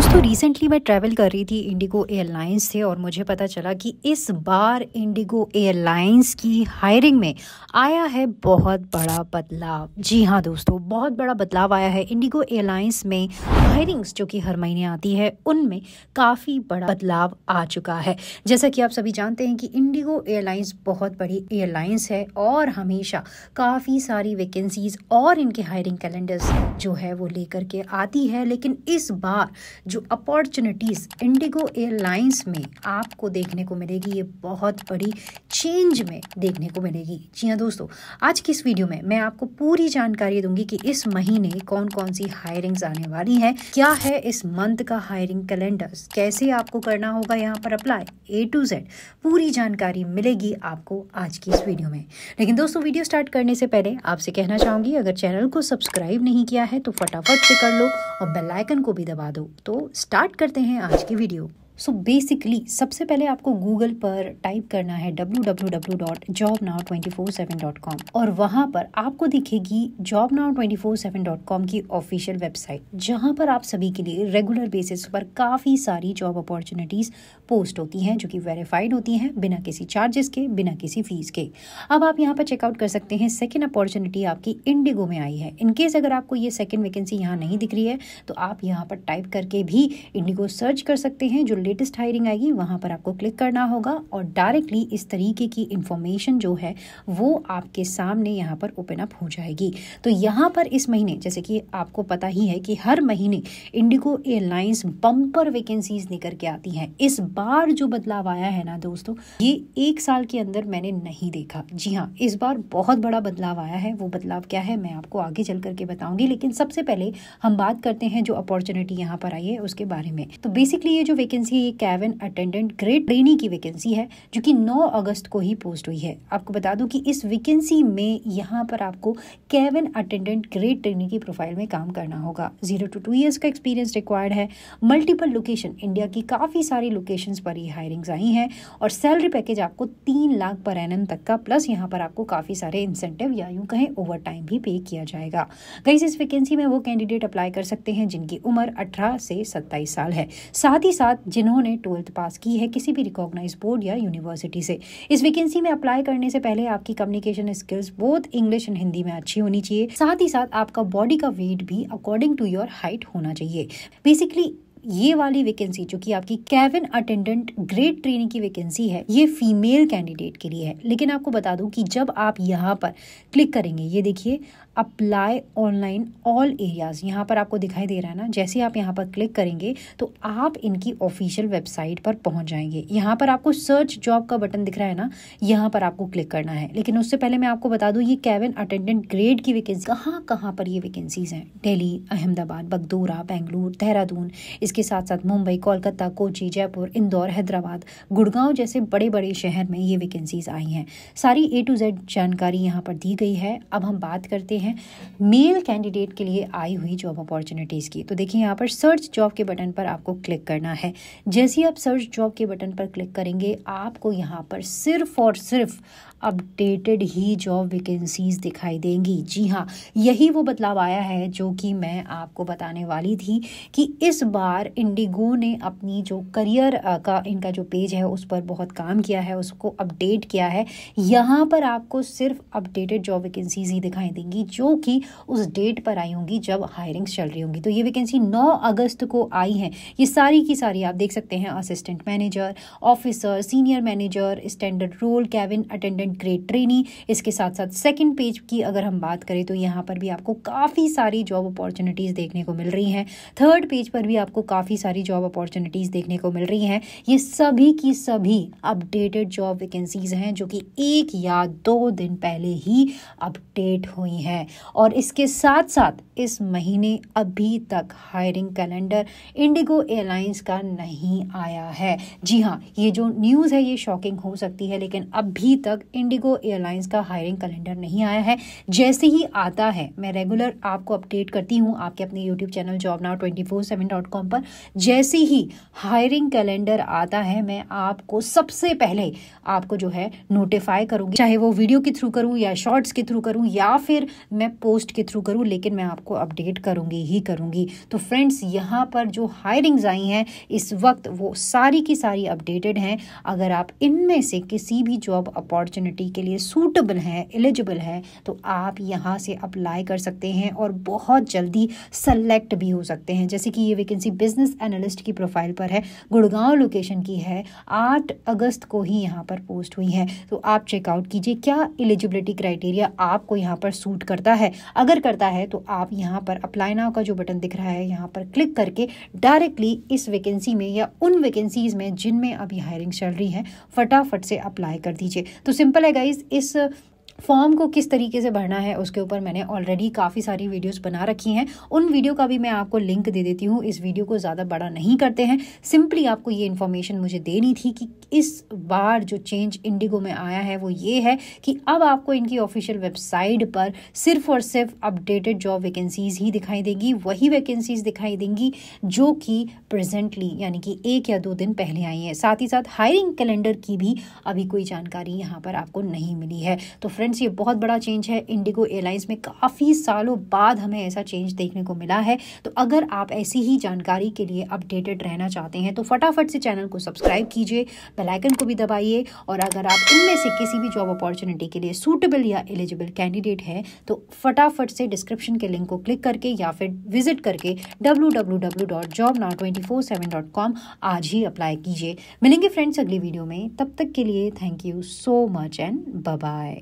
दोस्तों रिसेंटली मैं ट्रैवल कर रही थी इंडिगो एयरलाइंस से और मुझे पता चला कि इस बार इंडिगो एयरलाइंस की हायरिंग में आया है बहुत बड़ा बदलाव जी हाँ दोस्तों बहुत बड़ा बदलाव आया है इंडिगो एयरलाइंस में हायरिंग्स जो कि हर महीने आती है उनमें काफ़ी बड़ा बदलाव आ चुका है जैसा कि आप सभी जानते हैं कि इंडिगो एयरलाइंस बहुत बड़ी एयरलाइंस है और हमेशा काफ़ी सारी वैकेंसीज और इनके हायरिंग कैलेंडर्स जो है वो लेकर के आती है लेकिन इस बार जो अपॉर्चुनिटीज़ इंडिगो एयरलाइंस में आपको देखने को मिलेगी ये बहुत बड़ी चेंज में देखने को मिलेगी जी हाँ दोस्तों आज की इस वीडियो में मैं आपको पूरी जानकारी दूंगी कि इस महीने कौन कौन सी हायरिंग्स आने वाली हैं क्या है इस मंथ का हायरिंग कैलेंडर कैसे आपको करना होगा यहाँ पर अप्लाई ए टू जेड पूरी जानकारी मिलेगी आपको आज की इस वीडियो में लेकिन दोस्तों वीडियो स्टार्ट करने से पहले आपसे कहना चाहूंगी अगर चैनल को सब्सक्राइब नहीं किया है तो फटाफट से कर लो और बेलाइकन को भी दबा दो तो स्टार्ट करते हैं आज की वीडियो सो बेसिकली सबसे पहले आपको गूगल पर टाइप करना है W W W dot job now twenty four seven dot com और वहाँ पर आपको दिखेगी job now twenty four seven dot com की ऑफिशियल वेबसाइट जहाँ पर आप सभी के लिए रेगुलर बेसिस पर काफ़ी सारी जॉब अपॉर्चुनिटीज़ पोस्ट होती हैं जो कि वेरीफाइड होती हैं बिना किसी चार्जेस के बिना किसी फ़ीस के अब आप यहाँ पर चेकआउट कर सकते हैं सेकेंड अपॉर्चुनिटी आपकी इंडिगो में आई है इनकेस अगर आपको ये सेकेंड वैकेंसी यहाँ नहीं दिख रही है तो आप यहाँ पर टाइप करके भी इंडिगो सर्च कर सकते हैं जो लेटेस्ट हायरिंग आएगी वहाँ पर आपको क्लिक करना होगा और डायरेक्टली इस तरीके की इन्फॉर्मेशन जो है वो आपके सामने यहाँ पर ओपन अप हो जाएगी तो यहाँ पर इस महीने जैसे कि आपको पता ही है कि हर महीने इंडिगो एयरलाइंस बम्पर वैकेंसीज निकल के आती हैं इस बार जो बदलाव आया है ना दोस्तों ये एक साल के अंदर मैंने नहीं देखा जी हाँ इस बार बहुत बड़ा बदलाव आया है वो बदलाव क्या है मैं आपको आगे चल करके बताऊंगी लेकिन सबसे पहले हम बात करते हैं जो अपॉर्चुनिटी यहाँ पर आई है उसके बारे में तो बेसिकली ये जो वैकेंसी वैकेंसी है ये कैबिन अटेंडेंट ग्रेड ट्रेनी की वैकेंसी है जो कि 9 अगस्त को ही पोस्ट हुई है आपको बता दूं कि इस वैकेंसी में यहाँ पर आपको कैबिन अटेंडेंट ग्रेड ट्रेनी की प्रोफाइल में काम करना होगा जीरो टू टू ईयर्स का एक्सपीरियंस रिक्वायर्ड है मल्टीपल लोकेशन इंडिया की काफ़ी सारी लोकेशन पर ही हायरिंग्स आई हैं और सैलरी पैकेज आपको तीन लाख पर एन तक का प्लस यहाँ पर आपको काफ़ी सारे इंसेंटिव या यूँ कहें ओवर भी पे किया जाएगा कहीं इस वैकेंसी में वो कैंडिडेट अप्लाई कर सकते हैं जिनकी उम्र अठारह से सत्ताईस साल है साथ ही साथ जिन जिन्होंने ट्वेल्थ पास की है किसी भी रिकॉग्नाइज बोर्ड या यूनिवर्सिटी से इस वैकेंसी में अप्लाई करने से पहले आपकी communication skills both English and Hindi में अच्छी होनी चाहिए साथ ही साथ आपका बॉडी का वेट भी अकॉर्डिंग टू योर हाइट होना चाहिए बेसिकली ये वाली वैकेंसी जो कि आपकी कैबिन अटेंडेंट ग्रेड ट्रेनिंग की वैकेंसी है ये फीमेल कैंडिडेट के लिए है लेकिन आपको बता दूं कि जब आप यहाँ पर क्लिक करेंगे ये देखिए अप्लाई ऑनलाइन ऑल एरियाज़ यहाँ पर आपको दिखाई दे रहा है ना जैसे आप यहाँ पर क्लिक करेंगे तो आप इनकी ऑफिशियल वेबसाइट पर पहुँच जाएंगे यहाँ पर आपको सर्च जॉब का बटन दिख रहा है ना यहाँ पर आपको क्लिक करना है लेकिन उससे पहले मैं आपको बता दूँ ये कैबिन अटेंडेंट ग्रेड की वैकेंसी कहाँ कहाँ पर ये वैकेंसीज़ हैं डेली अहमदाबाद बगदोरा बेंगलुरु देहरादून इसके साथ साथ मुंबई कोलकाता कोची जयपुर इंदौर हैदराबाद गुड़गांव जैसे बड़े बड़े शहर में ये वैकेंसीज आई हैं सारी ए टू जेड जानकारी यहाँ पर दी गई है अब हम बात करते हैं मेल कैंडिडेट के लिए आई हुई जॉब अपॉर्चुनिटीज़ की तो देखिए यहाँ पर सर्च जॉब के बटन पर आपको क्लिक करना है जैसे ही आप सर्च जॉब के बटन पर क्लिक करेंगे आपको यहाँ पर सिर्फ और सिर्फ अपडेटेड ही जॉब वैकेंसीज दिखाई देंगी जी हाँ यही वो बदलाव आया है जो कि मैं आपको बताने वाली थी कि इस बार बार इंडिगो ने अपनी जो करियर का इनका जो पेज है उस पर बहुत काम किया है उसको अपडेट किया है यहाँ पर आपको सिर्फ अपडेटेड जॉब वैकेंसीज ही दिखाई देंगी जो कि उस डेट पर आई होंगी जब हायरिंग्स चल रही होंगी तो ये वैकेंसी नौ अगस्त को आई है ये सारी की सारी आप देख सकते हैं assistant manager officer senior manager standard role cabin attendant grade trainee इसके साथ साथ सेकेंड पेज की अगर हम बात करें तो यहाँ पर भी आपको काफ़ी सारी जॉब अपॉर्चुनिटीज़ देखने को मिल रही हैं थर्ड पेज पर भी आपको काफ़ी सारी जॉब अपॉर्चुनिटीज़ देखने को मिल रही हैं ये सभी की सभी अपडेटेड जॉब वैकेंसीज़ हैं जो कि एक या दो दिन पहले ही अपडेट हुई हैं और इसके साथ साथ इस महीने अभी तक हायरिंग कैलेंडर इंडिगो एयरलाइंस का नहीं आया है जी हाँ ये जो न्यूज़ है ये शॉकिंग हो सकती है लेकिन अभी तक इंडिगो एयरलाइंस का हायरिंग कैलेंडर नहीं आया है जैसे ही आता है मैं रेगुलर आपको अपडेट करती हूँ आपके अपने YouTube channel job now twenty four seven dot com पर जैसे ही हायरिंग कैलेंडर आता है मैं आपको सबसे पहले आपको जो है नोटिफाई करूँगी चाहे वो वीडियो के थ्रू करूँ या शॉर्ट्स के थ्रू करूँ या फिर मैं पोस्ट के थ्रू करूँ लेकिन मैं आपको अपडेट करूँगी ही करूँगी तो फ्रेंड्स यहाँ पर जो हायरिंग्स आई हैं इस वक्त वो सारी की सारी अपडेटेड हैं अगर आप इनमें से किसी भी जॉब अपॉर्चुनिटी के लिए सूटेबल हैं एलिजिबल हैं तो आप यहाँ से अप्लाई कर सकते हैं और बहुत जल्दी सेलेक्ट भी हो सकते हैं जैसे कि ये वैकेंसी बिजनेस एनालिस्ट की प्रोफाइल पर पर है गुड़गांव लोकेशन की है आठ अगस्त को ही यहाँ पर पोस्ट हुई है तो आप चेकआउट कीजिए क्या एलिजिबिलिटी क्राइटेरिया आपको यहाँ पर सूट करता है अगर करता है तो आप यहाँ पर अप्लाई नाव का जो बटन दिख रहा है यहाँ पर क्लिक करके डायरेक्टली इस वैकेंसी में या उन वैकेंसीज में जिनमें अभी हायरिंग चल रही है फटाफट से अप्लाई कर दीजिए तो सिंपल है गाइज इस फॉर्म को किस तरीके से भरना है उसके ऊपर मैंने ऑलरेडी काफ़ी सारी वीडियोस बना रखी हैं उन वीडियो का भी मैं आपको लिंक दे देती हूँ इस वीडियो को ज़्यादा बड़ा नहीं करते हैं सिंपली आपको ये इन्फॉर्मेशन मुझे देनी थी कि इस बार जो चेंज इंडिगो में आया है वो ये है कि अब आपको इनकी ऑफिशियल वेबसाइट पर सिर्फ और सिर्फ अपडेटेड जॉब वैकेंसीज ही दिखाई देंगी वही वैकेंसीज दिखाई देंगी जो कि प्रेजेंटली यानी कि एक या दो दिन पहले आई हैं साथ ही साथ हायरिंग कैलेंडर की भी अभी कोई जानकारी यहाँ पर आपको नहीं मिली है तो फ्रेंड फ्रेंड्स ये बहुत बड़ा चेंज है इंडिगो एयरलाइंस में काफ़ी सालों बाद हमें ऐसा चेंज देखने को मिला है तो अगर आप ऐसी ही जानकारी के लिए अपडेटेड रहना चाहते हैं तो फटाफट से चैनल को सब्सक्राइब कीजिए बेलाइकन को भी दबाइए और अगर आप इनमें से किसी भी जॉब अपॉर्चुनिटी के लिए सूटेबल या एलिजिबल कैंडिडेट हैं तो फटाफट से डिस्क्रिप्शन के लिंक को क्लिक करके या फिर विजिट करके डब्ल्यू आज ही अप्लाई कीजिए मिलेंगे फ्रेंड्स अगली वीडियो में तब तक के लिए thank you so much and bye